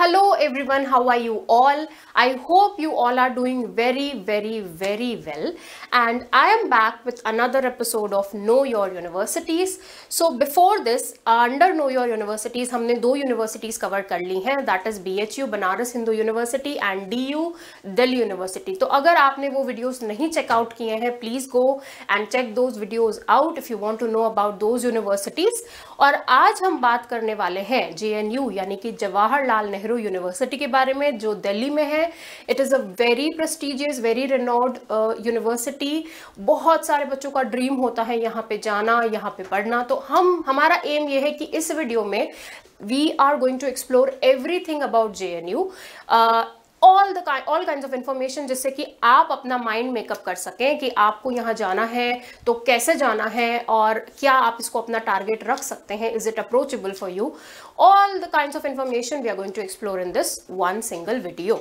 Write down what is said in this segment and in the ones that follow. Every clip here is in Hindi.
Hello everyone how are you all I hope you all are doing very very very well and I am back with another episode of know your universities so before this under know your universities हमने दो यूनिवर्सिटीज कवर कर ली हैं that is B H U Banaras Hindu university and D U Delhi university तो अगर आपने वो वीडियोज नहीं चेकआउट किए हैं please go and check those videos out if you want to know about those universities और आज हम बात करने वाले हैं जे एन यू यानी कि जवाहरलाल नेहरू नेहरू यूनिवर्सिटी के बारे में जो दिल्ली में है it is a very prestigious very renowned university बहुत सारे बच्चों का ड्रीम होता है यहाँ पे जाना यहाँ पे पढ़ना तो हम हमारा एम ये है कि इस वीडियो में we are going to explore everything about J N U all the all kind of information जिससे कि आप अपना माइंड मेकअप कर सकें कि आपको यहाँ जाना है तो कैसे जाना है और क्या आप इसको अपना टारगेट रख सकते हैं is it approachable for you all the kind of information we are going to explore in this one single video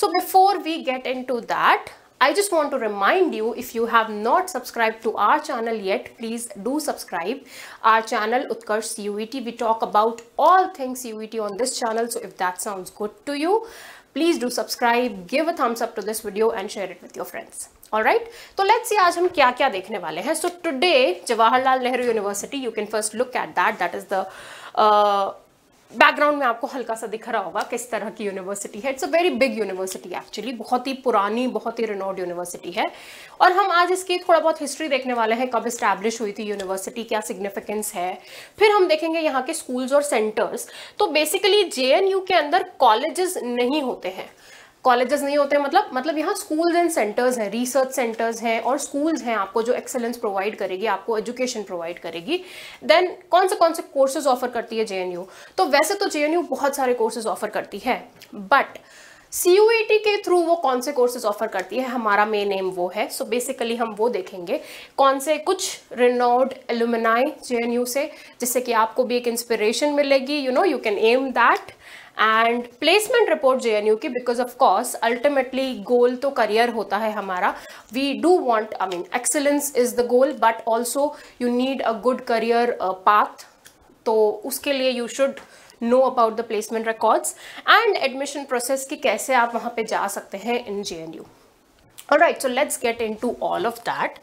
so before we get into that I just want to remind you if you have not subscribed to our channel yet, please do subscribe. Our channel Utkarsh CUET, we talk about all things CUET on this channel. So if that sounds good to you, please do subscribe give a thumbs up to this video and share it with your friends all right तो लेट्स सी आज हम क्या क्या देखने वाले हैं so today Jawaharlal Nehru university you can first look at that that is the background में आपको हल्का सा दिख रहा होगा किस तरह की यूनिवर्सिटी है it's a very big university actually बहुत ही पुरानी बहुत ही रिनोड यूनिवर्सिटी है और हम आज इसकी थोड़ा बहुत हिस्ट्री देखने वाले हैं कब स्टैब्लिश हुई थी यूनिवर्सिटी क्या सिग्निफिकेंस है फिर हम देखेंगे यहाँ के स्कूल्स और सेंटर्स तो बेसिकली जे के अंदर कॉलेजेस नहीं होते हैं कॉलेजेस नहीं होते मतलब मतलब यहाँ स्कूल्स एंड सेंटर्स हैं रिसर्च सेंटर्स हैं और स्कूल्स हैं आपको जो एक्सेलेंस प्रोवाइड करेगी आपको एजुकेशन प्रोवाइड करेगी देन कौन से कौन से कोर्सेज ऑफर करती है जे तो वैसे तो जे बहुत सारे कोर्सेज ऑफर करती है बट सी e के थ्रू वो कौन से कोर्सेज ऑफर करती है हमारा मेन एम वो है सो so बेसिकली हम वो देखेंगे कौन से कुछ रिनोड एलुमिनाई जे से जिससे कि आपको भी एक इंस्पिरेशन मिलेगी you know you can aim that and placement report J N U की because of course ultimately goal तो करियर होता है हमारा we do want I mean excellence is the goal but also you need a good career path तो उसके लिए you should know about the placement records and admission process की कैसे आप वहाँ पर जा सकते हैं in J N U right so let's get into all of that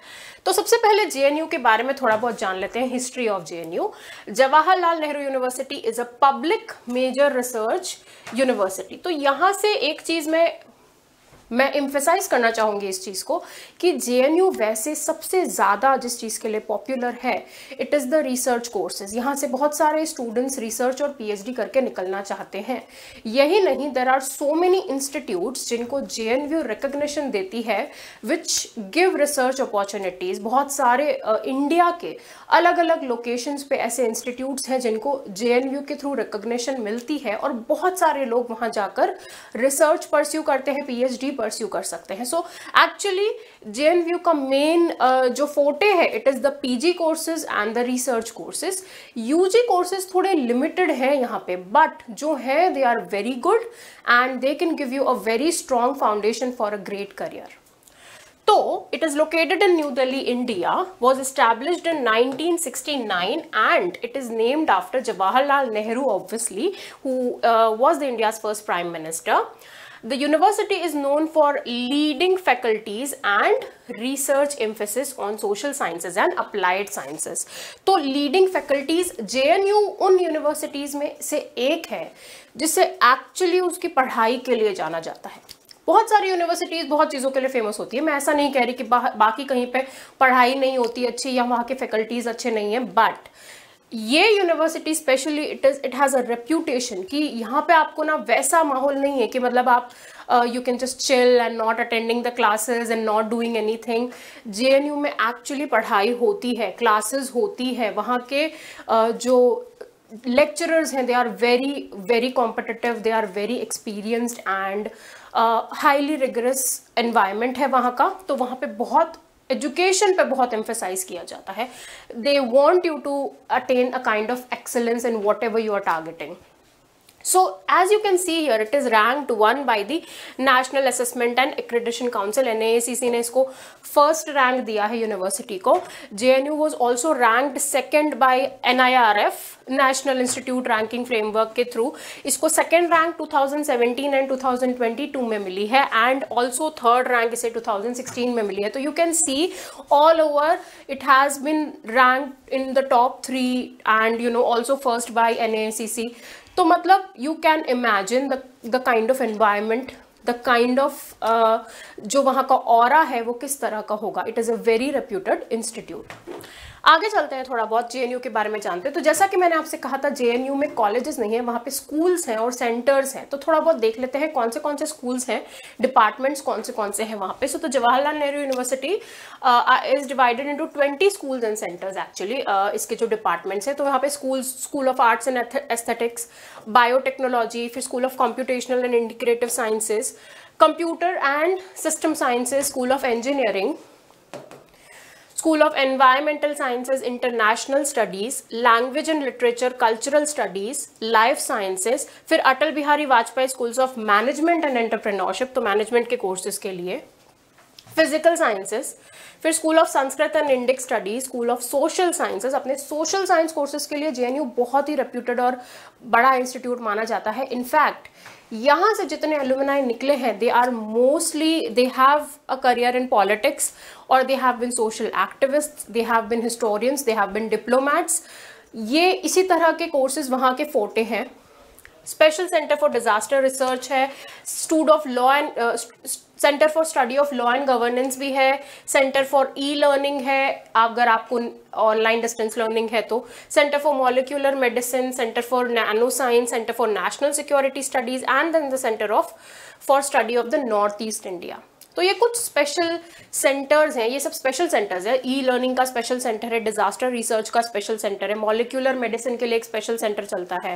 तो सबसे पहले जेएनयू के बारे में थोड़ा बहुत जान लेते हैं history of JNU Jawaharlal Nehru university is a public major research university तो यहाँ से एक चीज़ मैं मैं इम्फेसाइज करना चाहूँगी इस चीज़ को कि जे वैसे सबसे ज़्यादा जिस चीज़ के लिए पॉपुलर है it is the research courses यहाँ से बहुत सारे स्टूडेंट्स रिसर्च और पी करके निकलना चाहते हैं यही नहीं there are so many institutes जिनको जे एन यू रिकोगशन देती है विच गिव रिसर्च अपॉर्चुनिटीज़ बहुत सारे इंडिया के अलग अलग लोकेशंस पे ऐसे इंस्टीट्यूट्स हैं जिनको जे के थ्रू रिकोगशन मिलती है और बहुत सारे लोग वहाँ जाकर रिसर्च परस्यू करते हैं पी परस्यू कर सकते हैं सो एक्चुअली जे का मेन uh, जो फोटे है it is the PG courses and the research courses UG courses थोड़े लिमिटेड हैं यहाँ पे बट जो है they are very good and they can give you a very strong foundation for a great career तो it is located in New Delhi India was establish in 1969 sixty nine and it is named after Jawaharlal Nehru obviously who was the India's first prime minister The university is known for leading faculties and research emphasis on social sciences and applied sciences. तो leading faculties JNU उन universities में से एक है जिससे actually उसकी पढ़ाई के लिए जाना जाता है बहुत सारी यूनिवर्सिटीज़ बहुत चीज़ों के लिए फेमस होती है मैं ऐसा नहीं कह रही कि बा, बाकी कहीं पे पढ़ाई नहीं होती अच्छी या वहाँ के फैकल्टीज़ अच्छे नहीं हैं बट ये university specially it is it has a reputation कि यहाँ पे आपको ना वैसा माहौल नहीं है कि मतलब आप you can just chill and not attending the classes and not doing anything J N U में एक्चुअली पढ़ाई होती है क्लासेज होती है वहाँ के uh, जो लेक्चरर्स हैं they are very very competitive they are very experienced and highly rigorous environment है वहाँ का तो वहाँ पे बहुत एजुकेशन पे बहुत एम्फेसाइज किया जाता है they want you to attain a kind of excellence in whatever you are targeting So as you can see here, it is ranked one by the National Assessment and Accreditation Council. NAACC ने इसको फर्स्ट रैंक दिया है यूनिवर्सिटी को J N U was also ranked second by N I R F national institute ranking framework के थ्रू इसको सेकेंड रैंक 2017 एंड 2022 में मिली है एंड ऑल्सो थर्ड रैंक इसे 2016 में मिली है तो you can see all over it has been rank in the top three and you know also first by N A C C तो मतलब you can imagine the kind of environment the kind of जो वहाँ का और है वो किस तरह का होगा it is a very reputed institute आगे चलते हैं थोड़ा बहुत जेएनयू के बारे में जानते हैं तो जैसा कि मैंने आपसे कहा था जेएनयू में कॉलेजेस नहीं है वहाँ पे स्कूल्स हैं और सेंटर्स हैं तो थोड़ा बहुत देख लेते हैं कौन से कौन से स्कूल्स हैं डिपार्टमेंट्स कौन से कौन से हैं वहाँ पे सो तो Jawaharlal Nehru university is divided into twenty schools and centres actually इसके जो डिपार्टमेंट्स हैं तो यहाँ पे school school of arts and aesthetics biotechnology फिर school of computational and integrative sciences computer and system sciences school of engineering School of Environmental Sciences International Studies, Language and Literature Cultural Studies, Life Sciences, फिर Atal Bihari Vajpayee school of management and entrepreneurship तो मैनेजमेंट के कोर्सेज के लिए फिजिकल साइंसेस फिर school of Sanskrit and Indic studies school of social sciences अपने सोशल साइंस कोर्सेज के लिए जे एन यू बहुत ही रेप्यूटेड और बड़ा इंस्टीट्यूट माना जाता है इनफैक्ट यहाँ से जितने एलुमिनाई निकले हैं they are mostly they have a career in politics और they have been social activist they have been historians they have been diplomats ये इसी तरह के कोर्सेज वहाँ के फोटे हैं special centre for disaster research है study of law and centre for study of law and governance भी है सेंटर फॉर ई लर्निंग है अगर आपको ऑनलाइन डिस्टेंस लर्निंग है तो centre for molecular medicine centre for nano science centre for national security studies and then the centre of for study of the north east India तो ये कुछ स्पेशल सेंटर्स हैं ये सब स्पेशल सेंटर्स है ई लर्निंग का स्पेशल सेंटर है डिजास्टर रिसर्च का स्पेशल सेंटर है मॉलिक्यूलर मेडिसिन के लिए एक स्पेशल सेंटर चलता है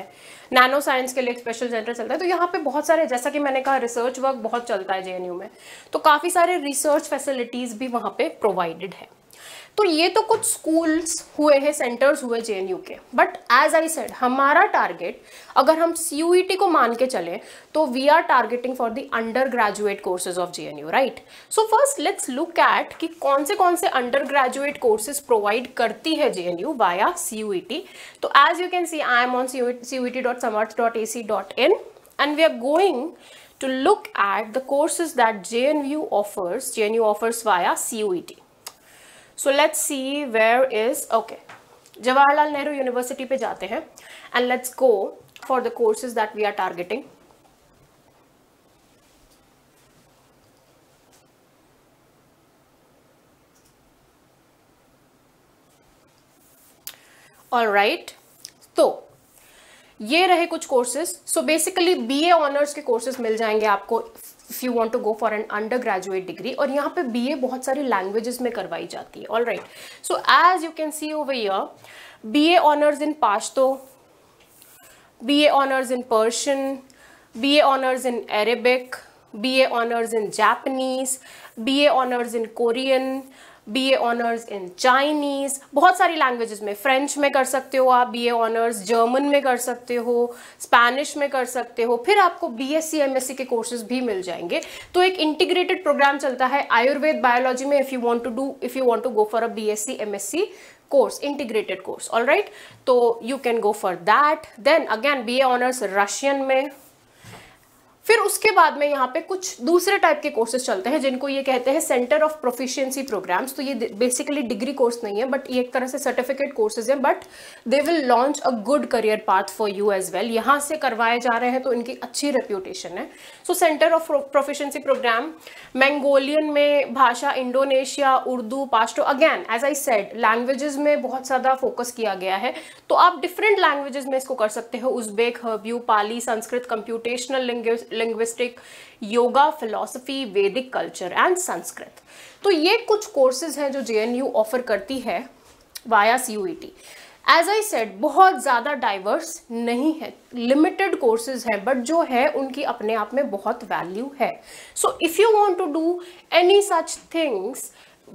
नैनो साइंस के लिए एक स्पेशल सेंटर चलता है तो यहाँ पे बहुत सारे जैसा कि मैंने कहा रिसर्च वर्क बहुत चलता है जे में तो काफ़ी सारे रिसर्च फैसिलिटीज़ भी वहाँ पर प्रोवाइडेड है तो ये तो कुछ स्कूल्स हुए हैं सेंटर्स हुए जे के बट एज आई सेड हमारा टारगेट अगर हम सी e को मान के चले तो we are targeting for the undergraduate courses of J right so first let's look at कि कौन से कौन से अंडर ग्रेजुएट कोर्सेज प्रोवाइड करती है J N U via C तो as you can see I am on C U T dot Samarth dot A C dot in and we are going to and we are going to look at the courses that JNU offers, JNU offers via T so let's see where is okay Jawaharlal Nehru university पे जाते हैं and let's go for the courses that we are targeting all right तो ये रहे कुछ courses so basically BA honours के कोर्सेज मिल जाएंगे आपको if you want to go for an undergraduate degree और यहाँ पे ए बहुत सारी लैंग्वेजेस में करवाई जाती है all right so as you can see over here B honours in Pashto BA honours in Persian A honours in Arabic A honours in B A honours in Korean B A honours in Chinese बहुत सारी लैंग्वेजेस में फ्रेंच में कर सकते हो आप बी ए ऑनर्स जर्मन में कर सकते हो स्पैनिश में कर सकते हो फिर आपको B S C M S C के कोर्सेज भी मिल जाएंगे तो एक इंटीग्रेटेड प्रोग्राम चलता है आयुर्वेद बायोलॉजी में if you want to do if you want to go for a B S C M S C course integrated course all right so तो you can go for that then again ba honors Russian में फिर उसके बाद में यहाँ पे कुछ दूसरे टाइप के कोर्सेज चलते हैं जिनको ये कहते हैं सेंटर ऑफ प्रोफिशिएंसी प्रोग्राम्स तो ये बेसिकली डिग्री कोर्स नहीं है बट ये एक तरह से सर्टिफिकेट कोर्सेज हैं but they will launch a good career path for you as well यहाँ से करवाए जा रहे हैं तो इनकी अच्छी रेप्यूटेशन है so centre of proficiency programme Mongolian में भाषा Indonesia Urdu Pashto again as I said languages में बहुत ज़्यादा फोकस किया गया है तो आप डिफरेंट लैंग्वेजेस में इसको कर सकते हो उजबेक हर्ब्यू Pali Sanskrit computational language linguistic yoga philosophy Vedic culture and Sanskrit तो ये कुछ कोर्सेज हैं जो जे ऑफर करती है via C U as I said बहुत ज़्यादा डाइवर्स नहीं है लिमिटेड कोर्सेज हैं बट जो है उनकी अपने आप में बहुत वैल्यू है so if you want to do any such things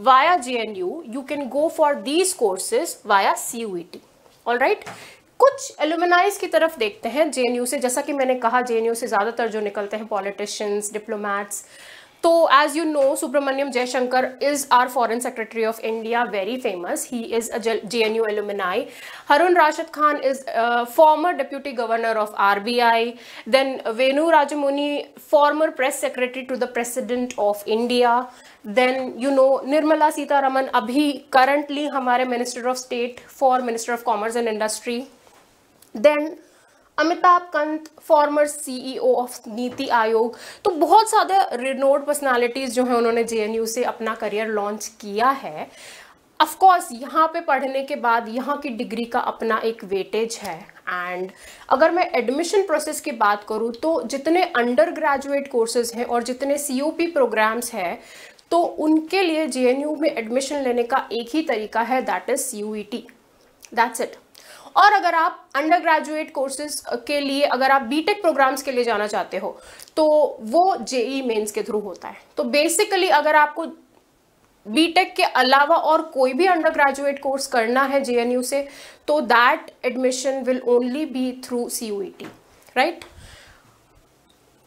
via J N U you can go for these courses via C U E T all right कुछ एलुमिनाइज की तरफ देखते हैं जे से जैसा कि मैंने कहा जे से ज़्यादातर जो निकलते हैं पॉलिटिशियंस डिप्लोमैट्स तो as you know Subrahmanyam Jaishankar is are foreign secretary of India very famous he is a J N U alumni Harun Rashid Khan is former deputy governor of R B I then Venu Rajamony former press secretary to the president of India then you know Nirmala Sitharaman अभी करंटली हमारे minister of state for minister of commerce and industry then Amitabh Kant farmer CEO of NITI Aayog तो बहुत ज़्यादा रिनोड पर्सनालिटीज़ जो हैं उन्होंने जे से अपना करियर लॉन्च किया है अफकोर्स यहाँ पे पढ़ने के बाद यहाँ की डिग्री का अपना एक वेटेज है एंड अगर मैं एडमिशन प्रोसेस की बात करूँ तो जितने अंडर ग्रेजुएट कोर्सेज हैं और जितने सी प्रोग्राम्स हैं तो उनके लिए जे में एडमिशन लेने का एक ही तरीका है that is C that's it और अगर आप अंडर ग्रेजुएट कोर्सेज के लिए अगर आप बीटेक प्रोग्राम्स के लिए जाना चाहते हो तो वो जेई मेन्स e के थ्रू होता है तो बेसिकली अगर आपको बीटेक के अलावा और कोई भी अंडर ग्रेजुएट कोर्स करना है जे से तो that admission will only be through C right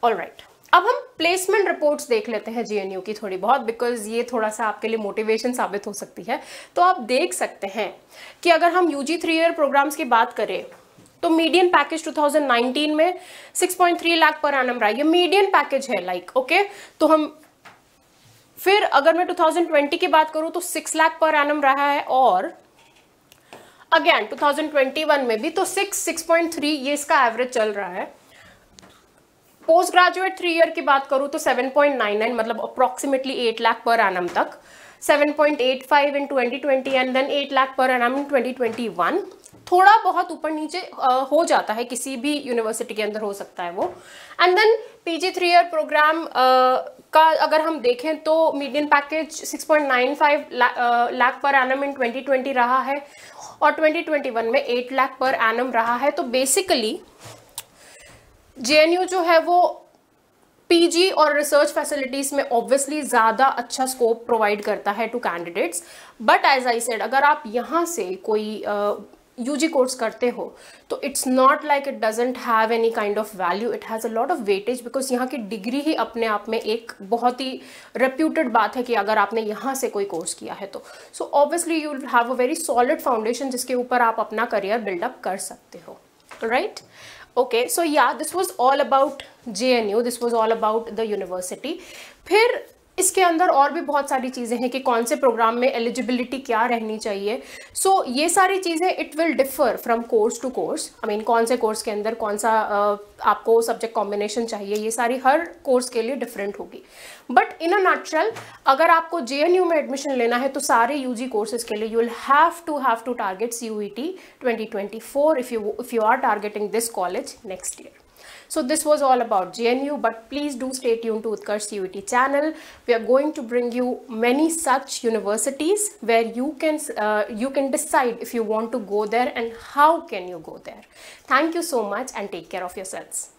all right अब हम प्लेसमेंट रिपोर्ट्स देख लेते हैं जेएनयू की थोड़ी बहुत बिकॉज ये थोड़ा सा आपके लिए मोटिवेशन साबित हो सकती है तो आप देख सकते हैं कि अगर हम यूजी थ्री ईयर प्रोग्राम्स की बात करें तो मीडियम पैकेज 2019 में 6.3 लाख पर एनम रहा ये मीडियम पैकेज है लाइक like, ओके okay? तो हम फिर अगर मैं 2020 की बात करूं तो 6 लाख पर एनम रहा है और अगेन 2021 में भी तो 6 6.3 ये इसका एवरेज चल रहा है पोस्ट ग्रेजुएट थ्री ईयर की बात करूँ तो 7.99 मतलब अप्रॉक्सीमेटली 8 लाख पर एनम तक 7.85 इन 2020 and then 8 lakh per annum इन 2021 थोड़ा बहुत ऊपर नीचे हो जाता है किसी भी यूनिवर्सिटी के अंदर हो सकता है वो and then PG three year programme का अगर हम देखें तो medium package 6.95 lakh per annum इन 2020 रहा है और 2021 में 8 लाख पर एनम रहा है तो बेसिकली जेएनयू जो है वो पीजी और रिसर्च फैसिलिटीज में ऑब्वियसली ज़्यादा अच्छा स्कोप प्रोवाइड करता है to candidates but as I said अगर आप यहाँ से कोई यूजी जी कोर्स करते हो तो it's not like it doesn't have any kind of value it has a lot of weightage because यहाँ की डिग्री ही अपने आप में एक बहुत ही रेप्यूटेड बात है कि अगर आपने यहाँ से कोई कोर्स किया है तो so obviously you have a very solid foundation जिसके ऊपर आप अपना करियर बिल्डअप कर सकते हो right right? okay so yeah this was all about JNU this was all about the university फिर इसके अंदर और भी बहुत सारी चीज़ें हैं कि कौन से प्रोग्राम में एलिजिबिलिटी क्या रहनी चाहिए सो so, ये सारी चीज़ें it will differ from course to course I mean कौन से कोर्स के अंदर कौन सा uh, आपको सब्जेक्ट कॉम्बिनेशन चाहिए ये सारी हर कोर्स के लिए डिफरेंट होगी बट इन अ नेचुरल अगर आपको जे में एडमिशन लेना है तो सारे यू जी कोर्सेज के लिए you will have to have to target C U E T twenty twenty four if you if you are targeting this college next year So this was all about GNU but please do stay tuned to Utkarsh CUT channel. We are going to bring you many such universities where you can, uh, you can decide if you want to go there and how can you go there. Thank you so much and take care of yourselves.